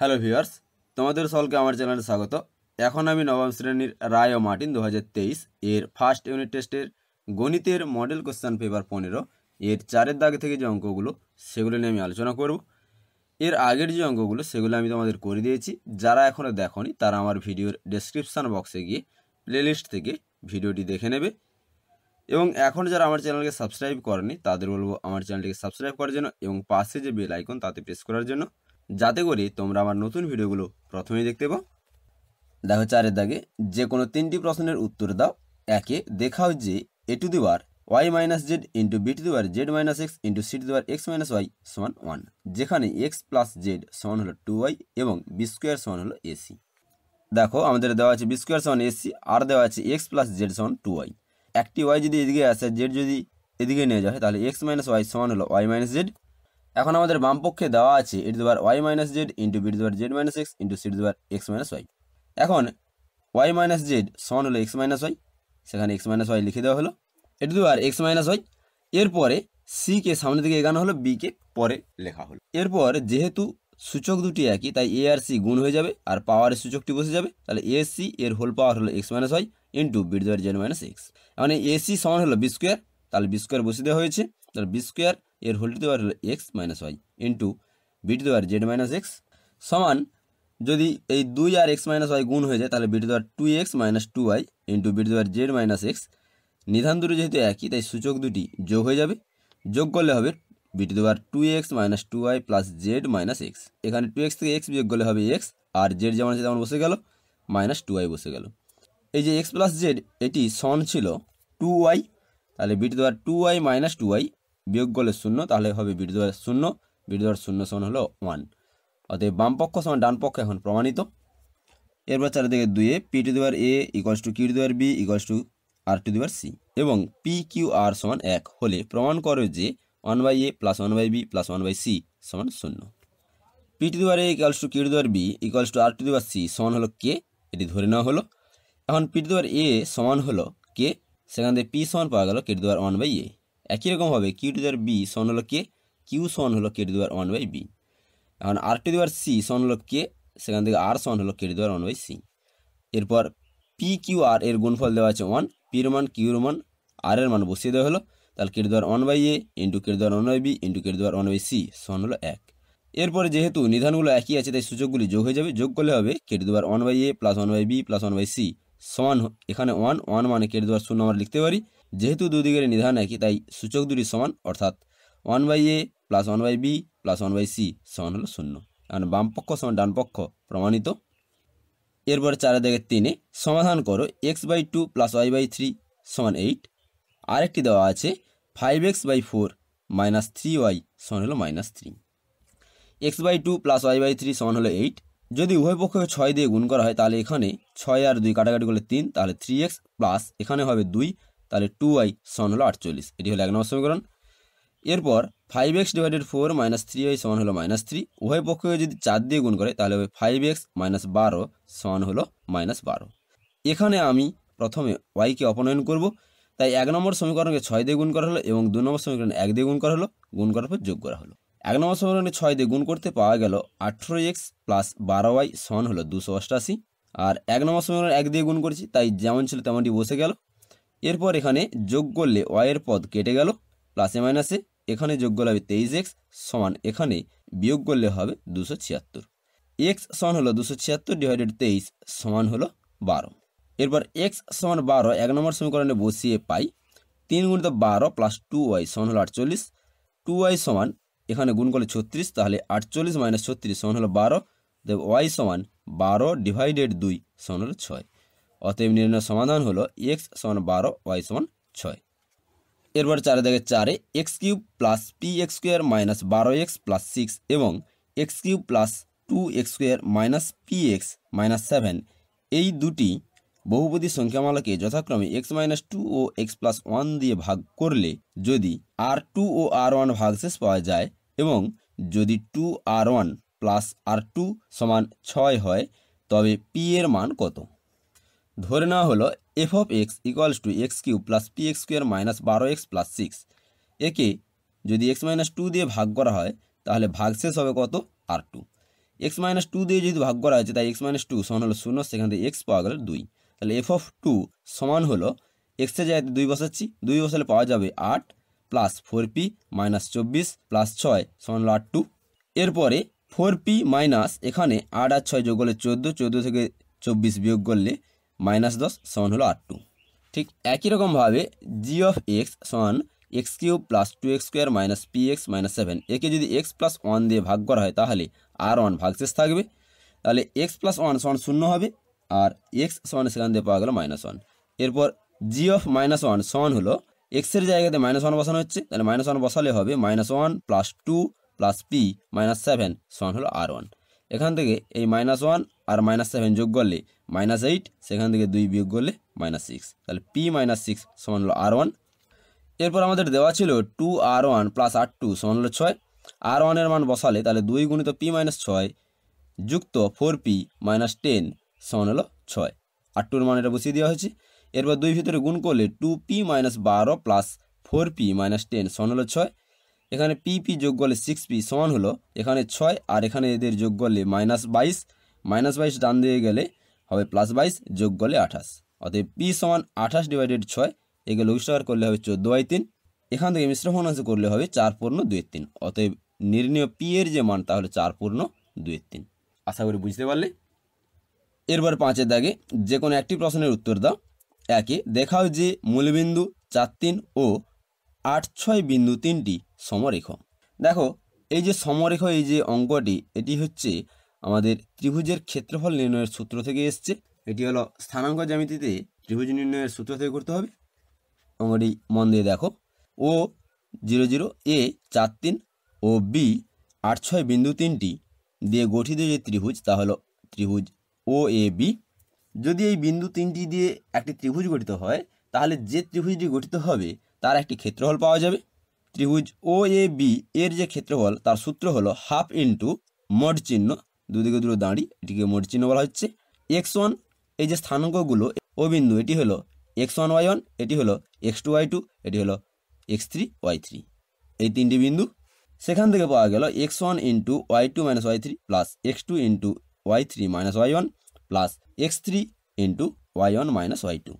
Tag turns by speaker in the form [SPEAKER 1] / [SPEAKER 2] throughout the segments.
[SPEAKER 1] hello viewers তোমাদের সকলকে আমার চ্যানেলে স্বাগত এখন আমি নবম শ্রেণীর রায় ও মার্টিন দু এর ফার্স্ট ইউনিট টেস্টের গণিতের মডেল কোশ্চেন পেপার পনেরো এর চারের দাগ থেকে যে অঙ্কগুলো সেগুলো নিয়ে আমি আলোচনা করব এর আগের যে অঙ্কগুলো সেগুলো আমি তোমাদের করে দিয়েছি যারা এখনও দেখনি তারা আমার ভিডিওর ডেসক্রিপশান বক্সে গিয়ে প্লেলিস্ট থেকে ভিডিওটি দেখে নেবে এবং এখন যারা আমার চ্যানেলকে সাবস্ক্রাইব করেনি তাদের বলবো আমার চ্যানেলটিকে সাবস্ক্রাইব করার জন্য এবং পাশে যে বেল আইকন তাতে প্রেস করার জন্য যাতে করে তোমরা আমার নতুন ভিডিওগুলো প্রথমেই দেখতে পাও দেখো চারের দাগে যে কোনো তিনটি প্রশ্নের উত্তর দাও একে দেখাও যে a two the bar y minus Z into b to the bar z minus x into c to the bar x minus y সমান ওয়ান যেখানে এক্স প্লাস জেড সমান হলো টু ওয়াই এবং বি স্কোয়ার সমান হলো a c দেখো আমাদের দেওয়া আছে বি স্কোয়ার সমান এসি আর দেওয়া আছে এক্স প্লাস জেড সমান টু ওয়াই একটি ওয়াই যদি এদিকে আসে জেড যদি এদিকে নিয়ে যাওয়া হয় তাহলে এক্স মাইনাস ওয়াই সমান হলো ওয়াই মাইনাস জেড এখন আমাদের বামপক্ষে দেওয়া আছে এটি দেওয়ার Y minus Z into B দেওয়ার Z minus x into C দেওয়ার এক্স মাইনাস ওয়াই এখন ওয়াই মাইনাস জেড সমান হলো এক্স মাইনাস ওয়াই সেখানে এক্স মাইনাস ওয়াই লিখে দেওয়া হলো এটি দেওয়ার এক্স মাইনাস ওয়াই এরপরে সি কে সামনের দিকে এগানো হলো বি কে পরে লেখা হলো এরপর যেহেতু সূচক দুটি একই তাই এ আর সি গুণ হয়ে যাবে আর পাওয়ারের সূচকটি বসে যাবে তাহলে এ সি এর হোল পাওয়ার হলো x minus y into B দেওয়ার জেড মাইনাস এক্স এখন এ সি সমান হলো বি স্কোয়ার তাহলে বি স্কোয়ার বসে দেওয়া হয়েছে তাহলে বি স্কোয়ার এর হোল টু দেওয়ার হলো x minus y into b two দেওয়ার জেড মাইনাস এক্স সমান যদি এই দুই আর এক্স মাইনাস ওয়াই গুণ হয়ে যায় তাহলে বি টু দেওয়ার two x minus two y into b two দেওয়ার জেড মাইনাস এক্স নিধান দুটো যেহেতু একই তাই সূচক দুটি যোগ হয়ে যাবে যোগ করলে হবে বি টু দেওয়ার two x minus two y plus z minus x এখানে টু এক্স থেকে এক্স বিয়োগ করলে হবে এক্স আর জেড যেমন আছে তেমন বসে গেল মাইনাস টু ওয়াই বসে গেল এই যে এক্স প্লাস জেড এটি সন ছিল টু ওয়াই তাহলে বি টু দেওয়ার two y minus two y বিয়োগ গলে শূন্য তাহলে হবে বিরুদ্ধ শূন্য বিরুদ্ধ শূন্য সমান হলো ওয়ান অতএব বামপক্ষ সমান ডান পক্ষ এখন প্রমাণিত এরপর চারিদিকে দুয়ে p to the power a equals to q the power b equals to r to the power c এবং পি কিউ আর সমান এক হলে প্রমাণ করে যে one by a plus one by b plus one by c সমান শূন্য p to the power a equals to q the power b equals to r to the power c সমান হলো কে এটি ধরে নেওয়া হলো এখন পি টু দেওয়ার এ সমান হলো কে সেখান থেকে পি সমান পাওয়া গেল k to the power one by a একই রকমভাবে কিউ টু দেওয়ার বি সন হলো কে কিউ সন হলো k to the power one by b এখন আর টু দেওয়ার সি সন হলো কে সেখান থেকে আর সন হলো k to the power one by c এরপর পি কিউ আর এর গুণফল দেওয়া আছে ওয়ান পির মান কিউর মান আর এর মান বসিয়ে দেওয়া হলো তাহলে কেটে the power one by A into কেটে the power one by B into কেটে দেওয়ার ওয়ান বাই সি সন হলো এক এরপরে যেহেতু নিধানগুলো একই আছে তাই সূচকগুলি যোগ হয়ে যাবে যোগ করলে হবে k to the power one by a plus one by b plus one by c সমান এখানে ওয়ান ওয়ান মানে কেটে দেওয়ার শূন্য আমরা লিখতে পারি যেহেতু দুদিকের নিধান একই তাই সূচক দুটি সমান অর্থাৎ one by a plus one by b plus one by c সমান হলো শূন্য এখন বামপক্ষ সমান ডানপক্ষ প্রমাণিত এরপর চারে দিকে তিনে সমাধান করো x by two plus y by three সমান এইট আরেকটি দেওয়া আছে five x by four minus three y সমান হলো minus three x by two plus y by three সমান হলো এইট যদি উভয় পক্ষকে ছয় দিয়ে গুণ করা হয় তাহলে এখানে ছয় আর দুই কাটাকাটি করলে তিন তাহলে থ্রি এক্স প্লাস এখানে হবে দুই তাহলে টু আই সমান হলো আটচল্লিশ এটি হলো এক নম্বর সমীকরণ এরপর five x divided four minus three y সমান হলো মাইনাস থ্রি উভয় পক্ষকে যদি চার দিয়ে গুণ করে তাহলে হবে ফাইভ এক্স মাইনাস বারো সমান হলো মাইনাস বারো এখানে আমি প্রথমে ওয়াইকে অপনয়ন করব তাই এক নম্বর সমীকরণকে ছয় দিয়ে গুণ করা হলো এবং দু নম্বর সমীকরণ এক দিয়ে গুণ করা হলো গুণ করার পর যোগ করা হলো এক নম্বর সমীকরণে ছয় দিয়ে গুণ করতে পাওয়া গেল আঠেরো এক্স প্লাস বারো ওয়াই সমান হলো দুশো অষ্টাশি আর এক নম্বর সমীকরণ এক দিয়ে গুণ করেছি তাই যেমন ছিল তেমনটি বসে গেল এরপর এখানে যোগ করলে ওয়াইয়ের পদ কেটে গেল প্লাসে মাইনাসে এখানে যোগ করলে হবে তেইশ এক্স সমান এখানে বিয়োগ করলে হবে দুশো ছিয়াত্তর এক্স সমান হলো দুশো ছিয়াত্তর ডিভাইডেড তেইশ সমান হলো বারো এরপর এক্স সমান বারো এক নম্বর সমীকরণে বসিয়ে পাই তিন গুণিত বারো প্লাস টু ওয়াই সমান হলো আটচল্লিশ টু ওয়াই সমান এখানে গুণ করলে ছত্রিশ তাহলে আটচল্লিশ মাইনাস ছত্রিশ সমান হলো বারো দেব ওয়াই সমান বারো ডিভাইডেড দুই সমান হলো ছয় অতএব নির্ণয় সমাধান হলো এক্স সমান বারো ওয়াই সমান ছয় এরপর চারে দেখে চারে x cube plus p x square minus বারো এক্স প্লাস সিক্স এবং x cube plus two x square minus p x minus seven এই দুটি বহুপদী সংখ্যামালাকে যথাক্রমে এক্স মাইনাস টু ও এক্স প্লাস ওয়ান দিয়ে ভাগ করলে যদি আর টু ও আর ওয়ান ভাগশেষ পাওয়া যায় এবং যদি two r one plus r two সমান ছয় হয় তবে পি এর মান কত ধরে নেওয়া হলো f of x equals to x cube plus p x square minus বারো এক্স প্লাস সিক্স একে যদি এক্স মাইনাস টু দিয়ে ভাগ করা হয় তাহলে ভাগশেষ হবে কত আর টু এক্স মাইনাস টু দিয়ে যদি ভাগ করা হয়েছে তাই এক্স মাইনাস টু সমান হলো শূন্য সেখান থেকে এক্স পাওয়া গেল দুই তাহলে এফ অফ টু সমান হলো এক্সে জায়গাতে দুই বসাচ্ছি দুই বসালে পাওয়া যাবে আট প্লাস ফোর পি মাইনাস চব্বিশ প্লাস ছয় সমান হলো আট টু এরপরে ফোর পি মাইনাস এখানে আট আর ছয় যোগ করলে চোদ্দো চোদ্দো থেকে চব্বিশ বিয়োগ করলে মাইনাস দশ সমান হলো আট টু ঠিক একই রকমভাবে জি অফ এক্স সমান x cube plus two x square minus p x minus seven একে যদি এক্স প্লাস ওয়ান দিয়ে ভাগ করা হয় তাহলে আর ওয়ান ভাগশেষ থাকবে তাহলে এক্স প্লাস ওয়ান সমান শূন্য হবে আর এক্স সমান সেখান দিয়ে পাওয়া গেল মাইনাস ওয়ান এরপর জি অফ মাইনাস ওয়ান সমান হলো এক্সের জায়গাতে মাইনাস ওয়ান বসানো হচ্ছে তাহলে মাইনাস ওয়ান বসালে হবে minus one plus two plus p minus seven সমান হলো আর ওয়ান এখান থেকে এই মাইনাস ওয়ান আর মাইনাস সেভেন যোগ করলে মাইনাস এইট সেখান থেকে দুই বিয়োগ করলে মাইনাস সিক্স তাহলে পি মাইনাস সিক্স সমান হলো আর ওয়ান এরপর আমাদের দেওয়া ছিল two r one plus r two সমান হলো ছয় আর ওয়ানের মান বসালে তাহলে দুই গুণিত পি মাইনাস ছয় যুক্ত ফোর পি মাইনাস টেন সমান হলো ছয় আর টুর মান এটা বসিয়ে দেওয়া হয়েছে এরপর দুই ভিতরে গুণ করলে টু পি মাইনাস বারো plus four p minus ten সমান হলো ছয় এখানে পি পি যোগ করলে সিক্স পি সমান হলো এখানে ছয় আর এখানে এদের যোগ করলে মাইনাস বাইশ মাইনাস বাইশ ডান দিয়ে গেলে হবে প্লাস বাইশ যোগ করলে আঠাশ অতএব পি সমান আঠাশ ডিভাইডেড ছয় একে লঘিষ্কার করলে হবে চোদ্দো বাই তিন এখান থেকে মিশ্র ভগ্নাংশ করলে হবে চার পূর্ণ দুয়ের তিন অতএব নির্ণীয় পি এর যে মান তাহলে চার পূর্ণ দুয়ের তিন আশা করি বুঝতে পারলে এরপর পাঁচের দাগে যে কোনো একটি প্রশ্নের উত্তর দাও একে দেখাও যে মূলবিন্দু চার তিন ও আট ছয় বিন্দু তিনটি সমরেখ দেখো এই যে সমরেখ এই যে অঙ্কটি এটি হচ্ছে আমাদের ত্রিভুজের ক্ষেত্রফল নির্ণয়ের সূত্র থেকে এসছে এটি হলো স্থানাঙ্ক জ্যামিতিতে ত্রিভুজ নির্ণয়ের সূত্র থেকে করতে হবে অঙ্কটি মন দিয়ে দেখো ও জিরো জিরো এ চার তিন ও বি আট ছয় বিন্দু তিনটি দিয়ে গঠিত যে ত্রিভুজ তা হলো ত্রিভুজ ও এ বি যদি এই বিন্দু তিনটি দিয়ে একটি ত্রিভুজ গঠিত হয় তাহলে যে ত্রিভুজটি গঠিত হবে তার একটি ক্ষেত্রফল পাওয়া যাবে ত্রিভুজ ও এ বি এর যে ক্ষেত্রফল তার সূত্র হলো হাফ ইন্টু মড চিহ্ন দুদিকে দুটো দাঁড়ি এটিকে মোট চিহ্ন বলা হচ্ছে এক্স ওয়ান এই যে স্থানাঙ্কগুলো ও বিন্দু এটি হলো এক্স ওয়ান ওয়াই ওয়ান এটি হলো এক্স টু ওয়াই টু এটি হলো এক্স থ্রি ওয়াই থ্রি এই তিনটি বিন্দু সেখান থেকে পাওয়া গেল x one into y two minus y three plus x two into y three minus y one plus x three into y one minus y two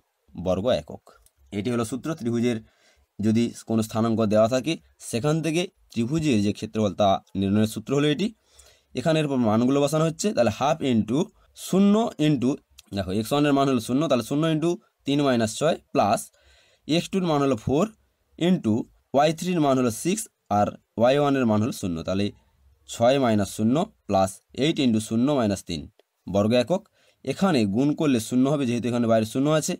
[SPEAKER 1] বর্গ একক এটি হলো সূত্র ত্রিভুজের যদি কোনো স্থানাঙ্ক দেওয়া থাকে সেখান থেকে ত্রিভুজের যে ক্ষেত্রফল তা নির্ণয়ের সূত্র হলো এটি এখানের মানগুলো বসানো হচ্ছে তাহলে হাফ ইন্টু শূন্য ইন্টু দেখো এক্স ওয়ানের মান হলো শূন্য তাহলে শূন্য ইন্টু তিন মাইনাস ছয় প্লাস এক্স টুর মান হলো ফোর ইন্টু ওয়াই থ্রির মান হলো সিক্স আর ওয়াই ওয়ানের মান হলো শূন্য তাহলে ছয় মাইনাস শূন্য প্লাস এইট ইন্টু শূন্য মাইনাস তিন বর্গ একক এখানে গুণ করলে শূন্য হবে যেহেতু এখানে বাইরে শূন্য আছে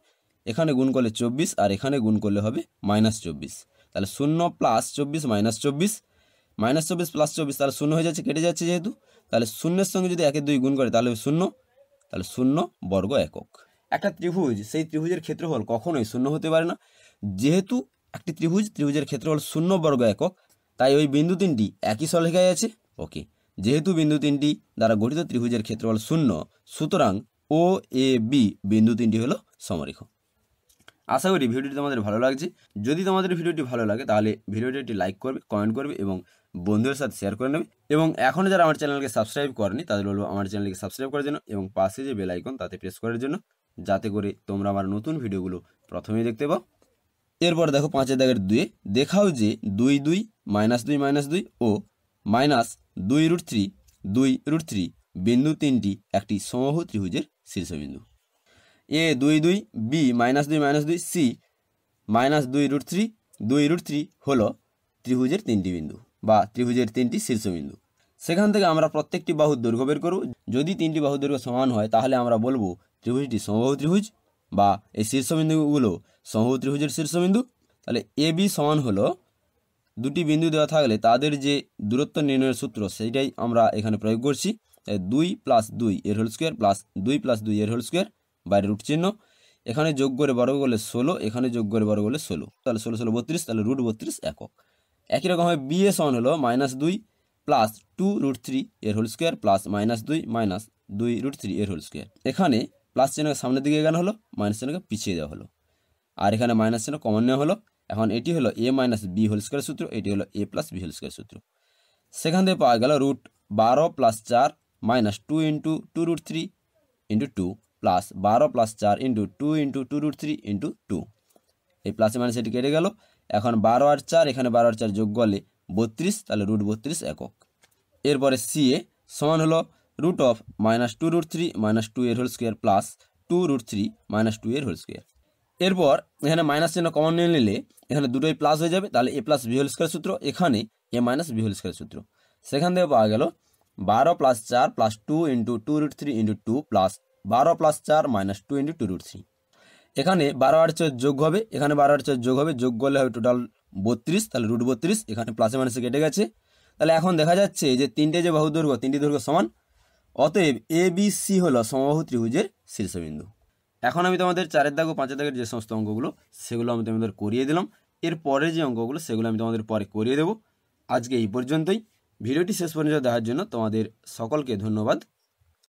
[SPEAKER 1] এখানে গুণ করলে চব্বিশ আর এখানে গুণ করলে হবে মাইনাস চব্বিশ তাহলে শূন্য প্লাস চব্বিশ মাইনাস চব্বিশ মাইনাস চব্বিশ প্লাস চব্বিশ তাহলে শূন্য হয়ে যাচ্ছে কেটে যাচ্ছে যেহেতু তাহলে শূন্যের সঙ্গে যদি একে দুই গুণ করে তাহলে শূন্য তাহলে শূন্য বর্গ একক একটা ত্রিভুজ সেই ত্রিভুজের ক্ষেত্রফল কখনোই শূন্য হতে পারে না যেহেতু একটি ত্রিভুজ ত্রিভুজের ক্ষেত্রফল শূন্য বর্গ একক তাই ওই বিন্দু তিনটি একই সলেখায় আছে ওকে যেহেতু বিন্দু তিনটি দ্বারা গঠিত ত্রিভুজের ক্ষেত্রফল শূন্য সুতরাং ও এ বি বিন্দু তিনটি হলো সমরেখ আশা করি ভিডিওটি তোমাদের ভালো লাগছে যদি তোমাদের ভিডিওটি ভালো লাগে তাহলে ভিডিওটি একটি লাইক করবে কমেন্ট করবে এবং বন্ধুদের সাথে শেয়ার করে নেবে এবং এখনও যারা আমার চ্যানেলকে সাবস্ক্রাইব করেনি তাদের বলবো আমার চ্যানেলকে সাবস্ক্রাইব করার জন্য এবং পাশে যে বেল আইকন তাতে প্রেস করার জন্য যাতে করে তোমরা আমার নতুন ভিডিওগুলো প্রথমেই দেখতে পাও এরপর দেখো পাঁচের দাগের দুয়ে দেখাও যে দুই দুই মাইনাস দুই মাইনাস দুই ও মাইনাস দুই রুট থ্রি দুই রুট থ্রি বিন্দু তিনটি একটি সমবাহু ত্রিভুজের শীর্ষবিন্দু এ দুই দুই বি মাইনাস দুই মাইনাস দুই সি মাইনাস দুই রুট থ্রি দুই রুট থ্রি হল ত্রিভুজের তিনটি বিন্দু বা ত্রিভুজের তিনটি শীর্ষবিন্দু সেখান থেকে আমরা প্রত্যেকটি বাহুর দৈর্ঘ্য বের করব যদি তিনটি বাহুর দৈর্ঘ্য সমান হয় তাহলে আমরা বলবো ত্রিভুজটি সমবাহু ত্রিভুজ বা এই শীর্ষবিন্দুগুলো সমবাহু ত্রিভুজের শীর্ষবিন্দু তাহলে এ বি সমান হলো দুটি বিন্দু দেওয়া থাকলে তাদের যে দূরত্ব নির্ণয়ের সূত্র সেইটাই আমরা এখানে প্রয়োগ করছি তাই দুই প্লাস দুই এর হোল স্কোয়ার প্লাস দুই প্লাস দুই এর হোল স্কোয়ার বাইরের রুট চিহ্ন এখানে যোগ করে বড় করলে ষোলো এখানে যোগ করে বড় করলে ষোলো তাহলে ষোলো ষোলো বত্রিশ তাহলে রুট বত্রিশ একক একই রকম হয় বিএ সন হলো মাইনাস দুই প্লাস টু রুট থ্রি এর হোল স্কোয়ার প্লাস মাইনাস দুই মাইনাস দুই রুট থ্রি এর হোল স্কোয়ার এখানে প্লাস চিহ্নকে সামনের দিকে এগানো হলো মাইনাস চিহ্নকে পিছিয়ে দেওয়া হলো আর এখানে মাইনাস চিহ্ন কমন নেওয়া হলো এখন এটি হলো a minus b whole square সূত্র এটি হলো a plus b whole square সূত্র সেখান থেকে পাওয়া গেল রুট বারো প্লাস চার minus two into two root three into two plus বারো প্লাস চার into two into two root three into two এই প্লাসে মাইনাস এটি কেটে গেল এখন বারো আর চার এখানে বারো আর চার যোগ করলে বত্রিশ তাহলে রুট বত্রিশ একক এরপরে সি এ সমান হলো root of minus two root three minus two এর whole square plus two root three minus two এর হোল স্কোয়ার এরপর এখানে মাইনাস চিহ্ন কমন নিয়ে নিলে এখানে দুটোই প্লাস হয়ে যাবে তাহলে a plus b whole square সূত্র এখানে a minus b whole square সূত্র সেখান থেকে পাওয়া গেল বারো প্লাস চার plus two into two root three into two plus বারো প্লাস চার minus two into two root three এখানে বারো আট চার যোগ হবে এখানে বারো আট চার যোগ হবে যোগ করলে হবে টোটাল বত্রিশ তাহলে রুট বত্রিশ এখানে প্লাসে মাইনাসে কেটে গেছে তাহলে এখন দেখা যাচ্ছে যে তিনটে যে বাহু দৈর্ঘ্য তিনটি দৈর্ঘ্য সমান অতএব এ বি সি হলো সমবাহু ত্রিভুজের শীর্ষবিন্দু এখন আমি তোমাদের চারের দাগ ও পাঁচের দাগের যে সমস্ত অঙ্কগুলো সেগুলো আমি তোমাদের করিয়ে দিলাম এর পরে যে অঙ্কগুলো সেগুলো আমি তোমাদের পরে করিয়ে দেবো আজকে এই পর্যন্তই ভিডিওটি শেষ পর্যন্ত দেখার জন্য তোমাদের সকলকে ধন্যবাদ